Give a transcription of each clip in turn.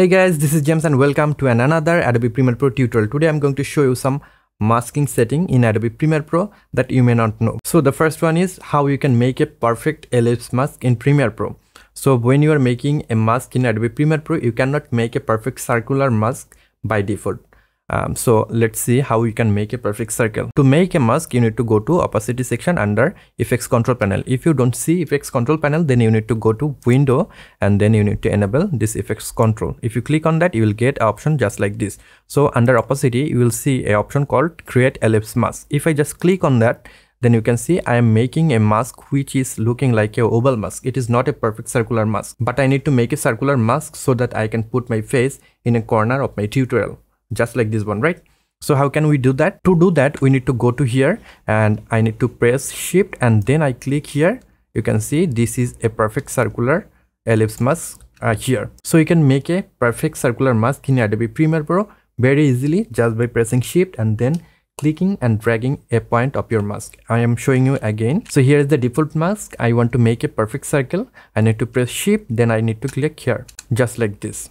Hey guys, this is James and welcome to another Adobe Premiere Pro tutorial. Today I'm going to show you some masking setting in Adobe Premiere Pro that you may not know. So the first one is how you can make a perfect ellipse mask in Premiere Pro. So when you are making a mask in Adobe Premiere Pro, you cannot make a perfect circular mask by default. Um, so let's see how we can make a perfect circle. To make a mask, you need to go to opacity section under effects control panel. If you don't see effects control panel, then you need to go to window and then you need to enable this effects control. If you click on that, you will get an option just like this. So under opacity, you will see a option called create ellipse mask. If I just click on that, then you can see I am making a mask which is looking like a oval mask. It is not a perfect circular mask, but I need to make a circular mask so that I can put my face in a corner of my tutorial just like this one, right? So how can we do that? To do that, we need to go to here and I need to press shift and then I click here. You can see this is a perfect circular ellipse mask uh, here. So you can make a perfect circular mask in Adobe Premiere Pro very easily just by pressing shift and then clicking and dragging a point of your mask. I am showing you again. So here is the default mask. I want to make a perfect circle. I need to press shift then I need to click here just like this.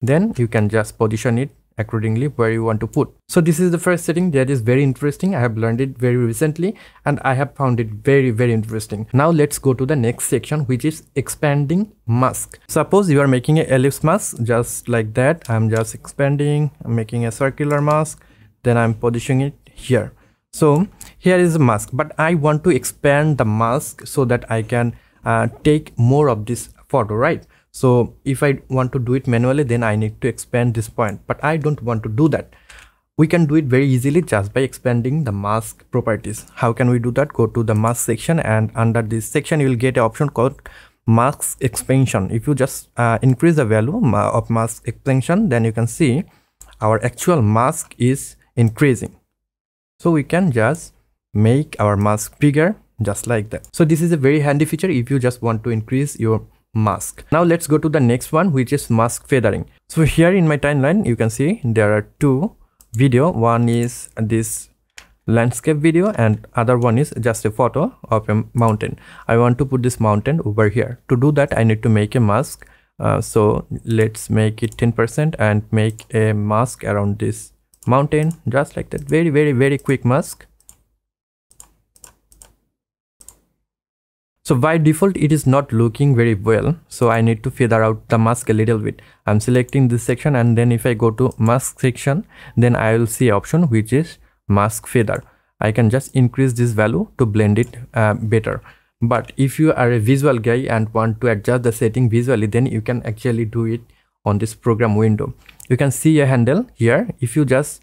Then you can just position it accordingly where you want to put. So this is the first setting that is very interesting. I have learned it very recently and I have found it very very interesting. Now let's go to the next section which is expanding mask. Suppose you are making a ellipse mask just like that. I'm just expanding, I'm making a circular mask, then I'm positioning it here. So here is a mask but I want to expand the mask so that I can uh, take more of this photo right so if I want to do it manually, then I need to expand this point, but I don't want to do that. We can do it very easily just by expanding the mask properties. How can we do that? Go to the mask section and under this section, you will get an option called mask expansion. If you just uh, increase the value of mask expansion, then you can see our actual mask is increasing. So we can just make our mask bigger just like that. So this is a very handy feature if you just want to increase your mask. Now let's go to the next one which is mask feathering. So here in my timeline you can see there are two video. One is this landscape video and other one is just a photo of a mountain. I want to put this mountain over here. To do that I need to make a mask. Uh, so let's make it 10% and make a mask around this mountain just like that very very very quick mask So by default, it is not looking very well. So I need to feather out the mask a little bit. I'm selecting this section and then if I go to mask section, then I will see option which is mask feather. I can just increase this value to blend it uh, better. But if you are a visual guy and want to adjust the setting visually, then you can actually do it on this program window. You can see a handle here. If you just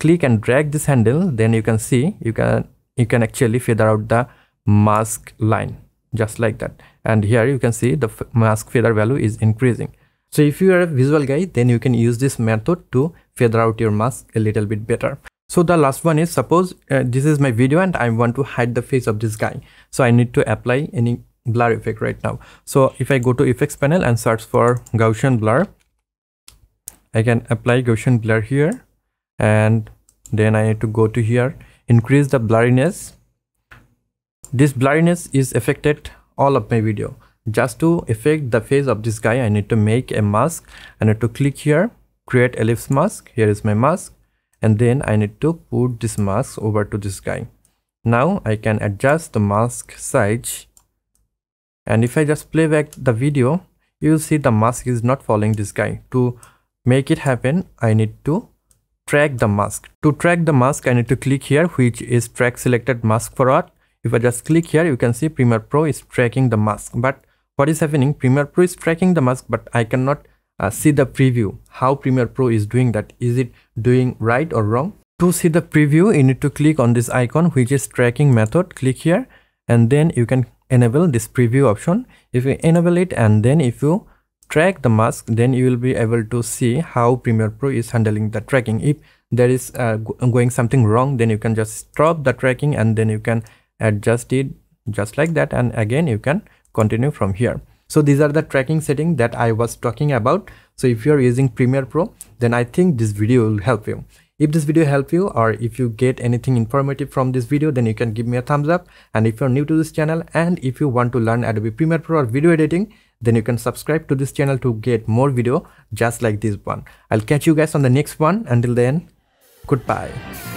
click and drag this handle, then you can see you can you can actually feather out the mask line just like that and here you can see the mask feather value is increasing so if you are a visual guy then you can use this method to feather out your mask a little bit better so the last one is suppose uh, this is my video and i want to hide the face of this guy so i need to apply any blur effect right now so if i go to effects panel and search for gaussian blur i can apply gaussian blur here and then i need to go to here increase the blurriness this blindness is affected all of my video. Just to affect the face of this guy, I need to make a mask. I need to click here, create ellipse mask. Here is my mask. And then I need to put this mask over to this guy. Now I can adjust the mask size. And if I just play back the video, you'll see the mask is not following this guy. To make it happen, I need to track the mask. To track the mask, I need to click here, which is track selected mask art if I just click here you can see Premiere Pro is tracking the mask but what is happening Premiere Pro is tracking the mask but I cannot uh, see the preview how Premiere Pro is doing that is it doing right or wrong to see the preview you need to click on this icon which is tracking method click here and then you can enable this preview option if you enable it and then if you track the mask then you will be able to see how Premiere Pro is handling the tracking if there is uh, going something wrong then you can just stop the tracking and then you can adjust it just like that and again you can continue from here so these are the tracking setting that i was talking about so if you're using premiere pro then i think this video will help you if this video helped you or if you get anything informative from this video then you can give me a thumbs up and if you're new to this channel and if you want to learn Adobe Premiere Pro or video editing then you can subscribe to this channel to get more video just like this one. I'll catch you guys on the next one. Until then, goodbye.